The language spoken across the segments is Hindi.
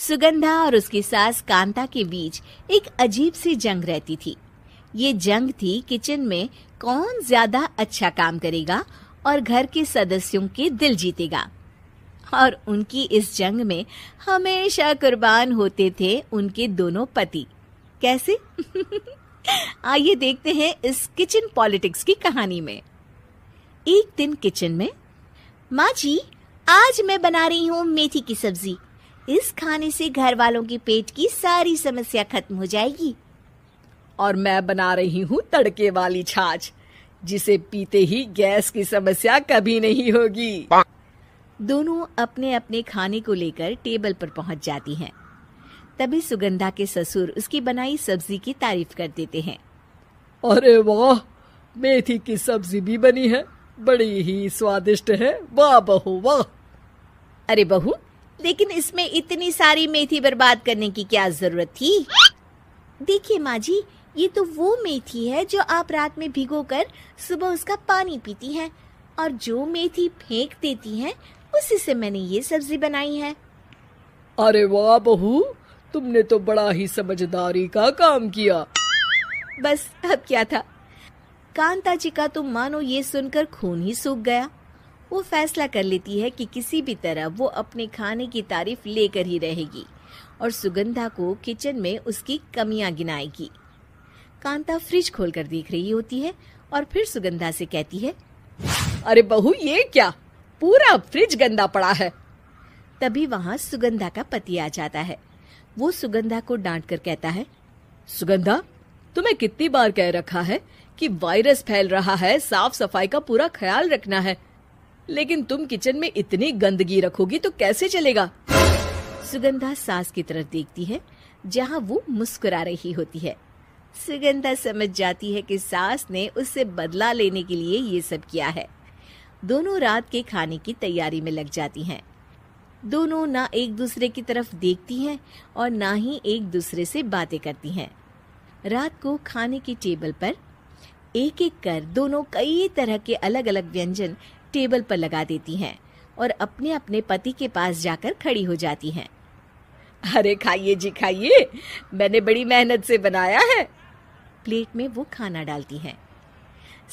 सुगंधा और उसकी सास कांता के बीच एक अजीब सी जंग रहती थी ये जंग थी किचन में कौन ज्यादा अच्छा काम करेगा और घर के सदस्यों के दिल जीतेगा और उनकी इस जंग में हमेशा कुर्बान होते थे उनके दोनों पति कैसे आइए देखते हैं इस किचन पॉलिटिक्स की कहानी में एक दिन किचन में माँ जी आज मैं बना रही हूँ मेथी की सब्जी इस खाने से घर वालों के पेट की सारी समस्या खत्म हो जाएगी और मैं बना रही हूँ तड़के वाली छाछ जिसे पीते ही गैस की समस्या कभी नहीं होगी दोनों अपने अपने खाने को लेकर टेबल पर पहुंच जाती हैं। तभी सुगंधा के ससुर उसकी बनाई सब्जी की तारीफ कर देते हैं अरे वाह मेथी की सब्जी भी बनी है बड़ी ही स्वादिष्ट है वाह बहू वाह अरे बहू लेकिन इसमें इतनी सारी मेथी बर्बाद करने की क्या जरूरत थी देखिए माँ जी ये तो वो मेथी है जो आप रात में भिगोकर सुबह उसका पानी पीती हैं और जो मेथी फेंक देती हैं उसी से मैंने ये सब्जी बनाई है अरे वाह बहू तुमने तो बड़ा ही समझदारी का काम किया बस अब क्या था कांता जी का तो मानो ये सुनकर खून ही सूख गया वो फैसला कर लेती है कि किसी भी तरह वो अपने खाने की तारीफ लेकर ही रहेगी और सुगंधा को किचन में उसकी कमियां गिनाएगी कांता फ्रिज खोलकर देख रही होती है और फिर सुगंधा से कहती है अरे बहू ये क्या पूरा फ्रिज गंदा पड़ा है तभी वहाँ सुगंधा का पति आ जाता है वो सुगंधा को डांट कर कहता है सुगंधा तुम्हें कितनी बार कह रखा है कि वायरस फैल रहा है साफ सफाई का पूरा ख्याल रखना है लेकिन तुम किचन में इतनी गंदगी रखोगी तो कैसे चलेगा सुगंधा सास की तरफ देखती है जहाँ वो मुस्कुरा रही होती है सुगंधा समझ जाती है कि सास ने उससे बदला लेने के लिए ये सब किया है दोनों रात के खाने की तैयारी में लग जाती हैं दोनों ना एक दूसरे की तरफ देखती हैं और ना ही एक दूसरे से बातें करती हैं रात को खाने की टेबल पर एक एक कर दोनों कई तरह के अलग अलग व्यंजन टेबल पर लगा देती हैं और अपने अपने पति के पास जाकर खड़ी हो जाती हैं अरे खाइए जी खाइए मैंने बड़ी मेहनत से बनाया है प्लेट में वो खाना डालती हैं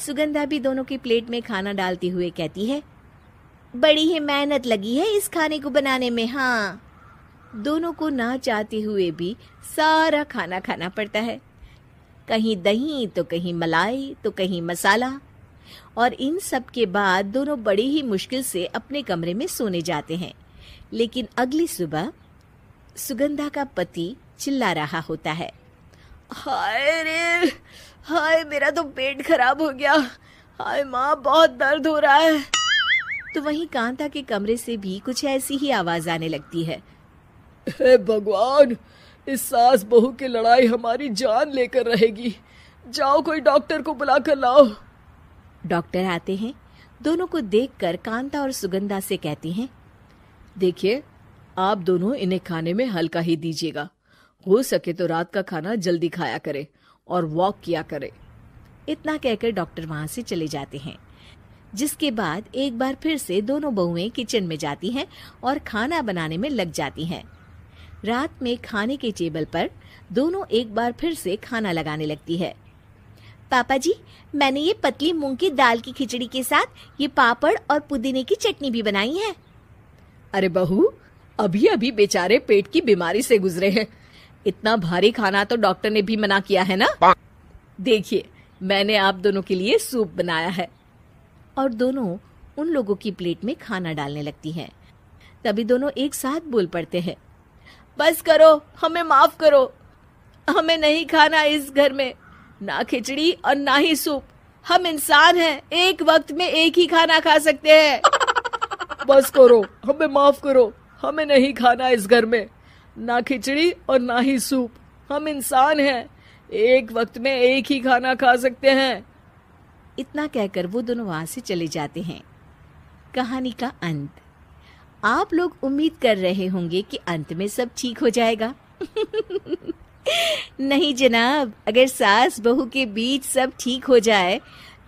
सुगंधा भी दोनों की प्लेट में खाना डालते हुए कहती है बड़ी ही मेहनत लगी है इस खाने को बनाने में हाँ दोनों को ना चाहते हुए भी सारा खाना खाना पड़ता है कहीं दही तो कहीं मलाई तो कहीं मसाला और इन सब के बाद दोनों बड़ी ही मुश्किल से अपने कमरे में सोने जाते हैं लेकिन अगली सुबह सुगंधा का पति चिल्ला रहा होता है हाय रे हाय मेरा तो पेट खराब हो गया हाय माँ बहुत दर्द हो रहा है तो वहीं कांता के कमरे से भी कुछ ऐसी ही आवाज आने लगती है हे भगवान इस सास बहू की लड़ाई हमारी जान लेकर रहेगी जाओ कोई डॉक्टर को बुला कर लाओ डॉक्टर आते हैं दोनों को देखकर कांता और सुगंधा से कहती हैं देखिए आप दोनों इन्हें खाने में हल्का ही दीजिएगा हो सके तो रात का खाना जल्दी खाया करे और वॉक किया करे इतना कहकर डॉक्टर वहां से चले जाते हैं जिसके बाद एक बार फिर से दोनों बहुएं किचन में जाती हैं और खाना बनाने में लग जाती हैं रात में खाने के टेबल पर दोनों एक बार फिर से खाना लगाने लगती है पापा जी मैंने ये पतली मूंग की दाल की खिचड़ी के साथ ये पापड़ और पुदीने की चटनी भी बनाई है अरे बहू अभी अभी बेचारे पेट की बीमारी से गुजरे हैं इतना भारी खाना तो डॉक्टर ने भी मना किया है ना देखिए मैंने आप दोनों के लिए सूप बनाया है और दोनों उन लोगों की प्लेट में खाना डालने लगती हैं। तभी दोनों एक साथ बोल पड़ते हैं बस करो हमें माफ करो हमें नहीं खाना इस घर में ना खिचड़ी और ना ही सूप हम इंसान हैं एक वक्त में एक ही खाना खा सकते हैं बस करो हमें माफ करो हमें नहीं खाना इस घर में ना खिचड़ी और ना ही सूप हम इंसान हैं एक वक्त में एक ही खाना खा सकते हैं इतना कहकर वो दोनों वहां से चले जाते हैं कहानी का अंत आप लोग उम्मीद कर रहे होंगे कि अंत में सब ठीक हो जाएगा नहीं जनाब अगर सास बहू के बीच सब ठीक हो जाए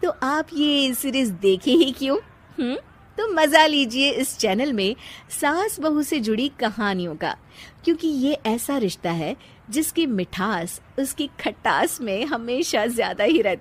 तो आप ये सीरीज देखे ही क्यों हम्म तो मजा लीजिए इस चैनल में सास बहू से जुड़ी कहानियों का क्योंकि ये ऐसा रिश्ता है जिसकी मिठास उसकी खटास में हमेशा ज्यादा ही रहती